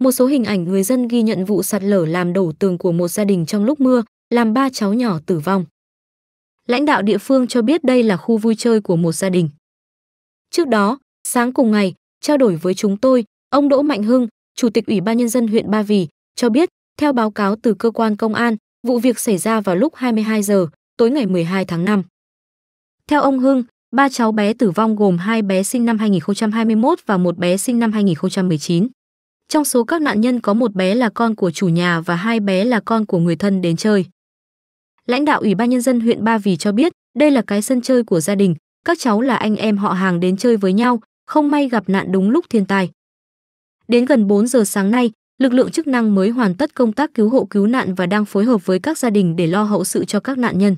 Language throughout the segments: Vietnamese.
Một số hình ảnh người dân ghi nhận vụ sạt lở làm đổ tường của một gia đình trong lúc mưa, làm ba cháu nhỏ tử vong. Lãnh đạo địa phương cho biết đây là khu vui chơi của một gia đình. Trước đó, sáng cùng ngày, trao đổi với chúng tôi, ông Đỗ Mạnh Hưng, Chủ tịch Ủy ban Nhân dân huyện Ba Vì, cho biết, theo báo cáo từ cơ quan công an, vụ việc xảy ra vào lúc 22 giờ, tối ngày 12 tháng 5. Theo ông Hưng, ba cháu bé tử vong gồm hai bé sinh năm 2021 và một bé sinh năm 2019. Trong số các nạn nhân có một bé là con của chủ nhà và hai bé là con của người thân đến chơi. Lãnh đạo Ủy ban Nhân dân huyện Ba Vì cho biết, đây là cái sân chơi của gia đình, các cháu là anh em họ hàng đến chơi với nhau, không may gặp nạn đúng lúc thiên tai. Đến gần 4 giờ sáng nay, lực lượng chức năng mới hoàn tất công tác cứu hộ cứu nạn và đang phối hợp với các gia đình để lo hậu sự cho các nạn nhân.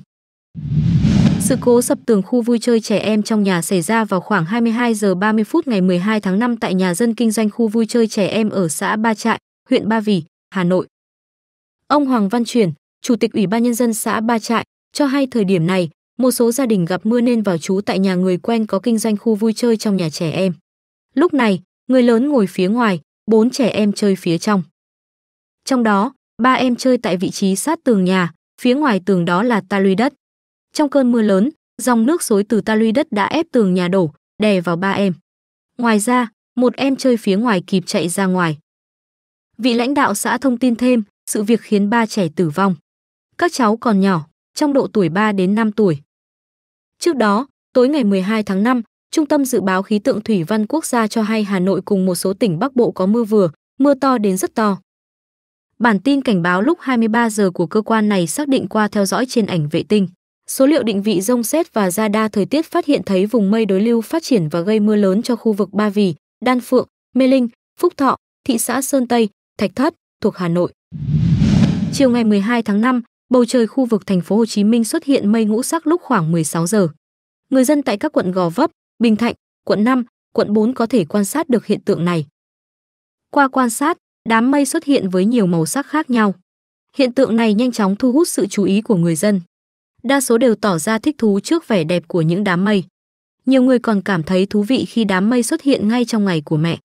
Sự cố sập tường khu vui chơi trẻ em trong nhà xảy ra vào khoảng 22 giờ 30 phút ngày 12 tháng 5 tại nhà dân kinh doanh khu vui chơi trẻ em ở xã Ba Trại, huyện Ba Vì, Hà Nội. Ông Hoàng Văn truyền Chủ tịch Ủy ban Nhân dân xã Ba Trại, cho hay thời điểm này, một số gia đình gặp mưa nên vào trú tại nhà người quen có kinh doanh khu vui chơi trong nhà trẻ em. Lúc này, người lớn ngồi phía ngoài, bốn trẻ em chơi phía trong. Trong đó, ba em chơi tại vị trí sát tường nhà, phía ngoài tường đó là ta luy đất. Trong cơn mưa lớn, dòng nước suối từ ta luy đất đã ép tường nhà đổ, đè vào ba em. Ngoài ra, một em chơi phía ngoài kịp chạy ra ngoài. Vị lãnh đạo xã thông tin thêm, sự việc khiến ba trẻ tử vong. Các cháu còn nhỏ, trong độ tuổi 3 đến 5 tuổi. Trước đó, tối ngày 12 tháng 5, Trung tâm Dự báo Khí tượng Thủy văn Quốc gia cho hay Hà Nội cùng một số tỉnh Bắc Bộ có mưa vừa, mưa to đến rất to. Bản tin cảnh báo lúc 23 giờ của cơ quan này xác định qua theo dõi trên ảnh vệ tinh. Số liệu định vị rông xét và radar thời tiết phát hiện thấy vùng mây đối lưu phát triển và gây mưa lớn cho khu vực Ba Vì, Đan Phượng, Mê Linh, Phúc Thọ, thị xã Sơn Tây, Thạch Thất thuộc Hà Nội. Chiều ngày 12 tháng 5, bầu trời khu vực thành phố Hồ Chí Minh xuất hiện mây ngũ sắc lúc khoảng 16 giờ. Người dân tại các quận Gò Vấp, Bình Thạnh, quận 5, quận 4 có thể quan sát được hiện tượng này. Qua quan sát, đám mây xuất hiện với nhiều màu sắc khác nhau. Hiện tượng này nhanh chóng thu hút sự chú ý của người dân đa số đều tỏ ra thích thú trước vẻ đẹp của những đám mây. Nhiều người còn cảm thấy thú vị khi đám mây xuất hiện ngay trong ngày của mẹ.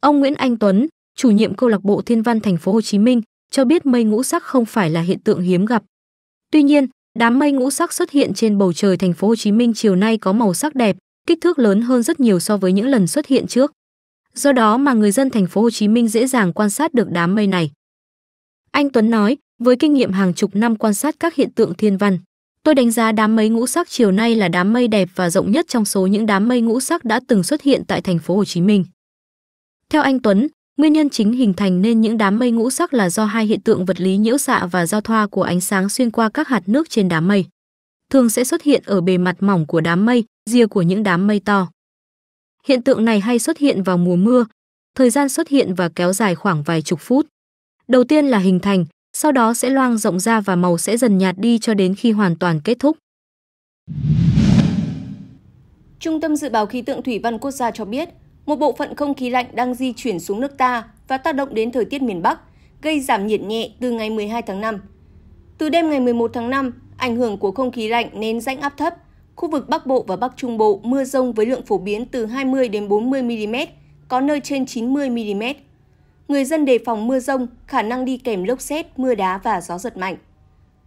Ông Nguyễn Anh Tuấn, chủ nhiệm câu lạc bộ Thiên văn thành phố Hồ Chí Minh, cho biết mây ngũ sắc không phải là hiện tượng hiếm gặp. Tuy nhiên, đám mây ngũ sắc xuất hiện trên bầu trời thành phố Hồ Chí Minh chiều nay có màu sắc đẹp, kích thước lớn hơn rất nhiều so với những lần xuất hiện trước. Do đó mà người dân thành phố Hồ Chí Minh dễ dàng quan sát được đám mây này. Anh Tuấn nói, với kinh nghiệm hàng chục năm quan sát các hiện tượng thiên văn, tôi đánh giá đám mây ngũ sắc chiều nay là đám mây đẹp và rộng nhất trong số những đám mây ngũ sắc đã từng xuất hiện tại thành phố Hồ Chí Minh. Theo anh Tuấn, nguyên nhân chính hình thành nên những đám mây ngũ sắc là do hai hiện tượng vật lý nhiễu xạ và giao thoa của ánh sáng xuyên qua các hạt nước trên đám mây. Thường sẽ xuất hiện ở bề mặt mỏng của đám mây, rìa của những đám mây to. Hiện tượng này hay xuất hiện vào mùa mưa, thời gian xuất hiện và kéo dài khoảng vài chục phút. Đầu tiên là hình thành, sau đó sẽ loang rộng ra và màu sẽ dần nhạt đi cho đến khi hoàn toàn kết thúc. Trung tâm Dự báo Khí tượng Thủy văn Quốc gia cho biết, một bộ phận không khí lạnh đang di chuyển xuống nước ta và tác động đến thời tiết miền Bắc, gây giảm nhiệt nhẹ từ ngày 12 tháng 5. Từ đêm ngày 11 tháng 5, ảnh hưởng của không khí lạnh nên rãnh áp thấp, khu vực Bắc Bộ và Bắc Trung Bộ mưa rông với lượng phổ biến từ 20 đến 40 mm, có nơi trên 90 mm người dân đề phòng mưa rông, khả năng đi kèm lốc xét, mưa đá và gió giật mạnh.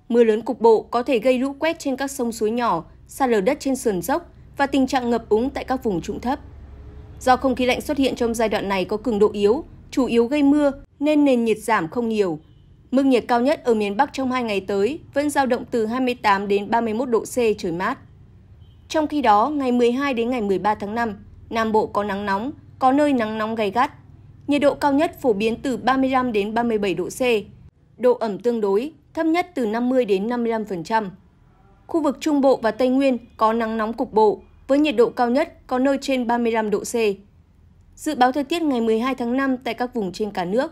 Mưa lớn cục bộ có thể gây lũ quét trên các sông suối nhỏ, sạt lở đất trên sườn dốc và tình trạng ngập úng tại các vùng trũng thấp. Do không khí lạnh xuất hiện trong giai đoạn này có cường độ yếu, chủ yếu gây mưa nên nền nhiệt giảm không nhiều. Mức nhiệt cao nhất ở miền Bắc trong 2 ngày tới vẫn dao động từ 28 đến 31 độ C trời mát. Trong khi đó, ngày 12 đến ngày 13 tháng 5, Nam Bộ có nắng nóng, có nơi nắng nóng gay gắt, nhiệt độ cao nhất phổ biến từ 35 đến 37 độ C, độ ẩm tương đối, thấp nhất từ 50 đến 55%. Khu vực Trung Bộ và Tây Nguyên có nắng nóng cục bộ, với nhiệt độ cao nhất có nơi trên 35 độ C. Dự báo thời tiết ngày 12 tháng 5 tại các vùng trên cả nước.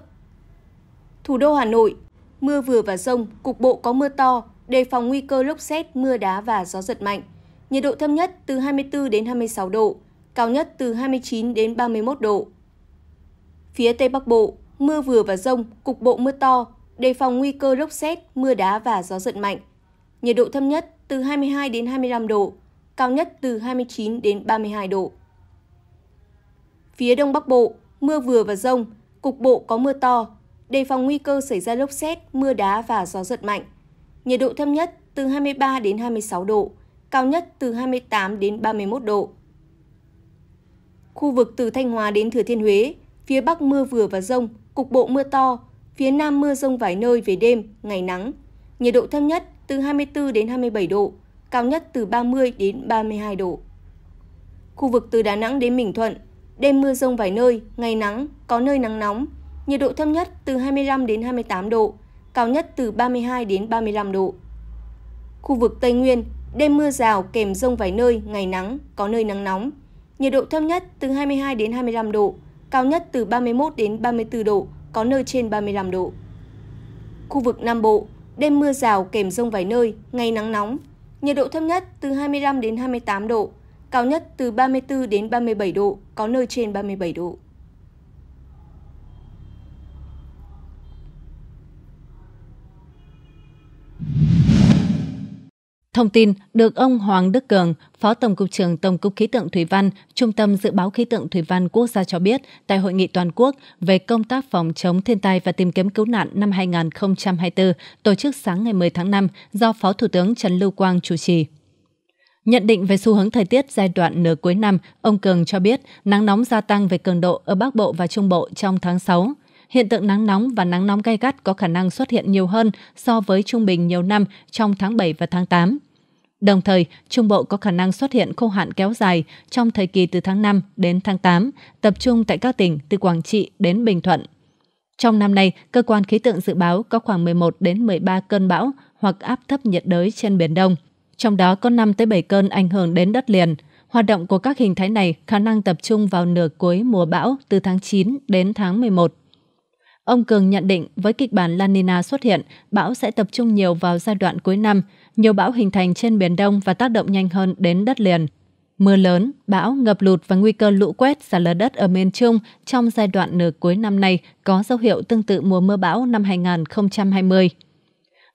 Thủ đô Hà Nội, mưa vừa và rông, cục bộ có mưa to, đề phòng nguy cơ lốc xét, mưa đá và gió giật mạnh. Nhiệt độ thấp nhất từ 24 đến 26 độ, cao nhất từ 29 đến 31 độ. Phía Tây Bắc Bộ, mưa vừa và rông, cục bộ mưa to, đề phòng nguy cơ lốc xét, mưa đá và gió giật mạnh. Nhiệt độ thấp nhất từ 22 đến 25 độ, cao nhất từ 29 đến 32 độ. Phía Đông Bắc Bộ, mưa vừa và rông, cục bộ có mưa to, đề phòng nguy cơ xảy ra lốc xét, mưa đá và gió giật mạnh. Nhiệt độ thấp nhất từ 23 đến 26 độ, cao nhất từ 28 đến 31 độ. Khu vực từ Thanh Hóa đến Thừa Thiên Huế, phía Bắc mưa vừa và rông, cục bộ mưa to, phía Nam mưa rông vài nơi về đêm, ngày nắng. Nhiệt độ thấp nhất từ 24 đến 27 độ, cao nhất từ 30 đến 32 độ. Khu vực từ Đà Nẵng đến Bình Thuận, đêm mưa rông vài nơi, ngày nắng, có nơi nắng nóng, nhiệt độ thấp nhất từ 25 đến 28 độ, cao nhất từ 32 đến 35 độ. Khu vực Tây Nguyên, đêm mưa rào kèm rông vài nơi, ngày nắng, có nơi nắng nóng, nhiệt độ thấp nhất từ 22 đến 25 độ, cao nhất từ 31 đến 34 độ, có nơi trên 35 độ. Khu vực Nam Bộ, đêm mưa rào kèm rông vài nơi, ngày nắng nóng, nhiệt độ thấp nhất từ 25 đến 28 độ, cao nhất từ 34 đến 37 độ, có nơi trên 37 độ. Thông tin được ông Hoàng Đức Cường, Phó Tổng cục trưởng Tổng cục Khí tượng Thủy văn, Trung tâm Dự báo Khí tượng Thủy văn Quốc gia cho biết tại Hội nghị Toàn quốc về công tác phòng chống thiên tai và tìm kiếm cứu nạn năm 2024 tổ chức sáng ngày 10 tháng 5 do Phó Thủ tướng Trần Lưu Quang chủ trì. Nhận định về xu hướng thời tiết giai đoạn nửa cuối năm, ông Cường cho biết nắng nóng gia tăng về cường độ ở Bắc Bộ và Trung Bộ trong tháng 6. Hiện tượng nắng nóng và nắng nóng gay gắt có khả năng xuất hiện nhiều hơn so với trung bình nhiều năm trong tháng 7 và tháng 8. Đồng thời, Trung Bộ có khả năng xuất hiện khô hạn kéo dài trong thời kỳ từ tháng 5 đến tháng 8, tập trung tại các tỉnh từ Quảng Trị đến Bình Thuận. Trong năm nay, cơ quan khí tượng dự báo có khoảng 11 đến 13 cơn bão hoặc áp thấp nhiệt đới trên biển Đông, trong đó có 5 tới 7 cơn ảnh hưởng đến đất liền. Hoạt động của các hình thái này khả năng tập trung vào nửa cuối mùa bão từ tháng 9 đến tháng 11. Ông Cường nhận định với kịch bản La Nina xuất hiện, bão sẽ tập trung nhiều vào giai đoạn cuối năm, nhiều bão hình thành trên Biển Đông và tác động nhanh hơn đến đất liền. Mưa lớn, bão, ngập lụt và nguy cơ lũ quét sạt lở đất ở miền Trung trong giai đoạn nửa cuối năm nay có dấu hiệu tương tự mùa mưa bão năm 2020.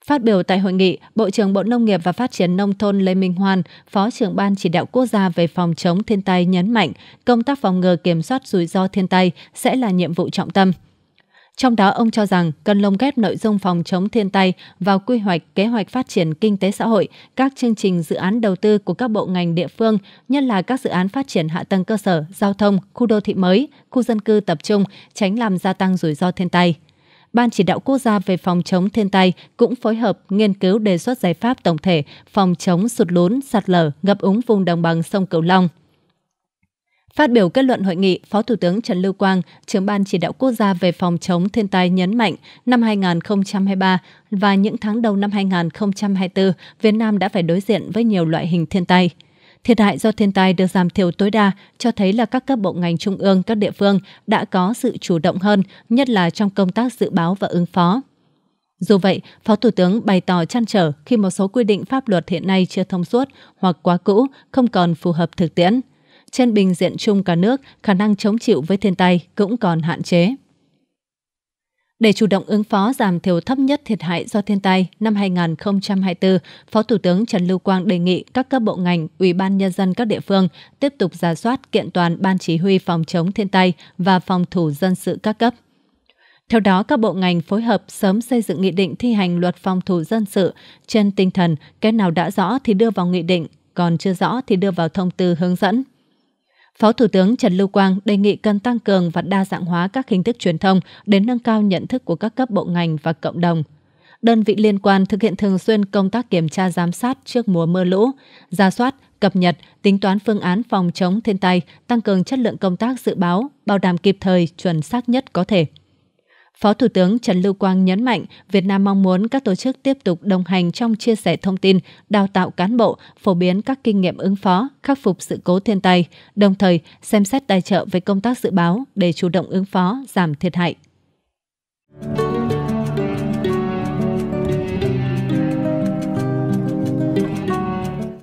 Phát biểu tại hội nghị, Bộ trưởng Bộ Nông nghiệp và Phát triển Nông thôn Lê Minh Hoan, Phó trưởng Ban Chỉ đạo Quốc gia về phòng chống thiên tai nhấn mạnh công tác phòng ngừa kiểm soát rủi ro thiên tai sẽ là nhiệm vụ trọng tâm. Trong đó ông cho rằng cần lồng ghép nội dung phòng chống thiên tai vào quy hoạch, kế hoạch phát triển kinh tế xã hội, các chương trình dự án đầu tư của các bộ ngành địa phương, nhất là các dự án phát triển hạ tầng cơ sở, giao thông, khu đô thị mới, khu dân cư tập trung, tránh làm gia tăng rủi ro thiên tai. Ban chỉ đạo quốc gia về phòng chống thiên tai cũng phối hợp nghiên cứu đề xuất giải pháp tổng thể phòng chống sụt lún, sạt lở, ngập úng vùng đồng bằng sông Cửu Long. Phát biểu kết luận hội nghị, Phó Thủ tướng Trần Lưu Quang, trưởng ban chỉ đạo quốc gia về phòng chống thiên tai nhấn mạnh, năm 2023 và những tháng đầu năm 2024, Việt Nam đã phải đối diện với nhiều loại hình thiên tai. Thiệt hại do thiên tai được giảm thiểu tối đa, cho thấy là các cấp bộ ngành trung ương, các địa phương đã có sự chủ động hơn, nhất là trong công tác dự báo và ứng phó. Dù vậy, Phó Thủ tướng bày tỏ chăn trở khi một số quy định pháp luật hiện nay chưa thông suốt hoặc quá cũ, không còn phù hợp thực tiễn trên bình diện chung cả nước, khả năng chống chịu với thiên tai cũng còn hạn chế. Để chủ động ứng phó giảm thiểu thấp nhất thiệt hại do thiên tai năm 2024, Phó Thủ tướng Trần Lưu Quang đề nghị các cấp bộ ngành, ủy ban nhân dân các địa phương tiếp tục giả soát kiện toàn ban chỉ huy phòng chống thiên tai và phòng thủ dân sự các cấp. Theo đó, các bộ ngành phối hợp sớm xây dựng nghị định thi hành luật phòng thủ dân sự trên tinh thần cái nào đã rõ thì đưa vào nghị định, còn chưa rõ thì đưa vào thông tư hướng dẫn. Phó Thủ tướng Trần Lưu Quang đề nghị cần tăng cường và đa dạng hóa các hình thức truyền thông để nâng cao nhận thức của các cấp bộ ngành và cộng đồng. Đơn vị liên quan thực hiện thường xuyên công tác kiểm tra giám sát trước mùa mưa lũ, ra soát, cập nhật, tính toán phương án phòng chống thiên tai, tăng cường chất lượng công tác dự báo, bảo đảm kịp thời, chuẩn xác nhất có thể. Phó Thủ tướng Trần Lưu Quang nhấn mạnh, Việt Nam mong muốn các tổ chức tiếp tục đồng hành trong chia sẻ thông tin, đào tạo cán bộ, phổ biến các kinh nghiệm ứng phó, khắc phục sự cố thiên tai, đồng thời xem xét tài trợ về công tác dự báo để chủ động ứng phó, giảm thiệt hại.